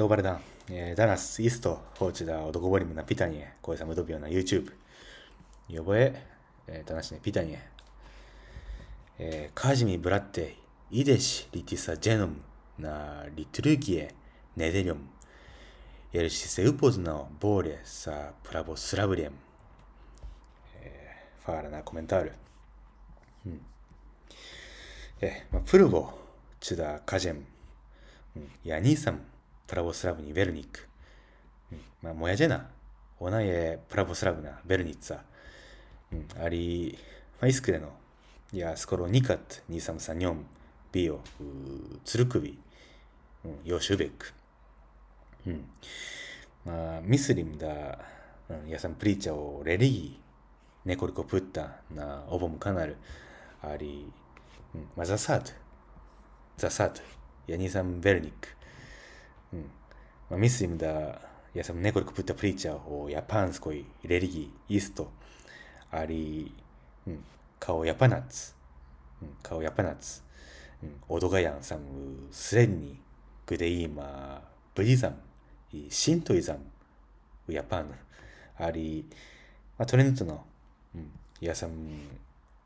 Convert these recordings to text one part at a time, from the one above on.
ドーバルダン、えー、ダナス、イスト、ホーチダー、オドコボリムナ、ピタニエ、コエサムドビオナ、YouTube、ヨボエ、えー、ダナピタニエ、えー、カジミ、ブラッテ、イイデシ、リティサ、ジェノム、ナ、リトゥルギエ、ネデリョム、エルシセウポズナ、ボーレ、サ、プラボ、スラブリエム、えー、ファーラナ、コメントある。うん。えー、まあ、プルボ、チダ、カジェム、うん、ヤニーサム、プラボスラブにベルニック。うん、まあ、もやじゃな。おなえ、プラボスラブな、ベルニッツァ。うん、あり、まイスクでの、いや、スコロニカット、ニサムサニョン、ビヨ、ツルクビ、うん、ヨシュベック。うん。まあ、ミスリムだ、うん、ヤサンプリーチャオ、レリギー、ネコルコプッタな、オボムカナル、あり、うん、マザサート、ザサート、ヤニサムベルニック。うん、ミスリムだ、いやそのネコリコプッタプリーチャーをやパンスコイ、レリギイスト、アリ、うん、カオヤパナツ、うん、カオヤパナツ、うん、オドガヤンサム、スレニ、グデイマ、ブリザム、シントイザン。ウヤパン、アリ、まトレントの、うん、いやさん、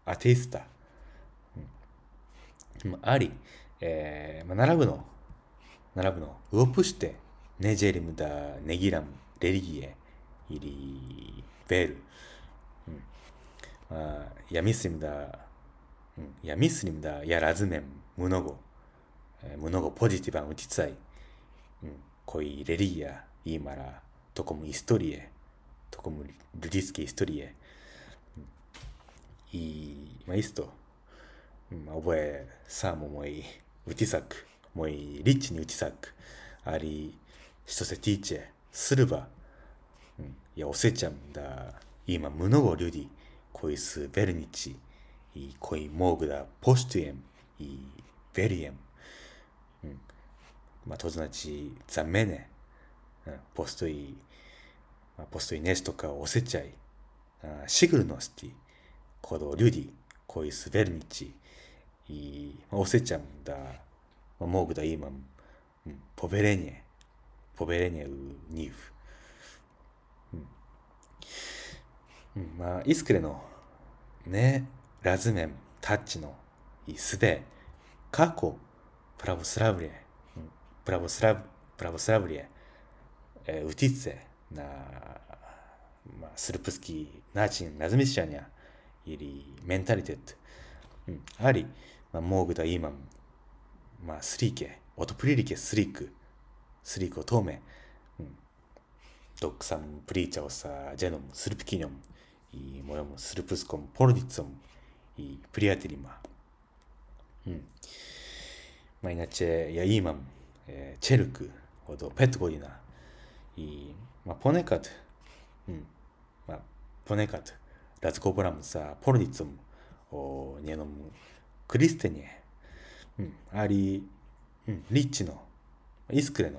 アティスタ、うん、あり、えー、ま並ぶの、並ぶの。ウオプシテ、ネジェリムダ、ネギラム、レリギエ、イリベル。うん。あヤミスリムダ、うん、ヤミスリムダ、ヤラズメム、ムノゴ。えムノゴポジティバン、ウチツァイ。うん。コイ、レリギア、イーマラ、トコム、イストリエ、トコム、ルリスキイストリエ。イー、まイスト。うん、覚え、サーモモイ、ウティサク。もいリッチに打ち裂くありしとせティーチェすればいやおせちゃんだ今無のごリュディ恋すベルニチいい恋モーグだポシュトエムいいベリエムまあ、とずなち、ざめね。ポストイ、ポストイネシとかおせちゃい。シグルノスティ、コドリュディ、コイスベルニチ、おせちゃんだ。モーグダイーマン、ポベレ в е р е н и е п о в е р е まあ、イスクレのね、ラズメン、タッチの椅子で、過去、プラボスラブリエ、プラボスラブ、プラボスラブリエ、えー、ウティッツェ、な、まあ、スルプスキー、ナーチン、ラズミシャニア、イリ、メンタリテッド、うん、あり、まあ、モーグダ、イーマン、まあ、スリーケ、オトプリリケ、スリーク、スリークを透明、うん、ドックサム、プリーチャオサ、ジェノム、スルピキニョム、いモヨム、スルプスコム、ポルディツォム、いプリアテリマ、うん、マイナチェ、ヤイーマム、えー、チェルク、ほどペットゴリナ、イい、まあ、ポネカト、うん、まあ、ポネカト、ラズコブラムサ、ポルディツォム、おニェノム、クリステニエ、うん、アリー、うん、リッチの、イスクレの、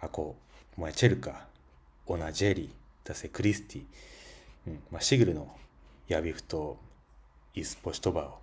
あこう、まチェルカ、オナジェリー、ダセクリスティ、うんまあ、シグルのヤビフとイスポシトバを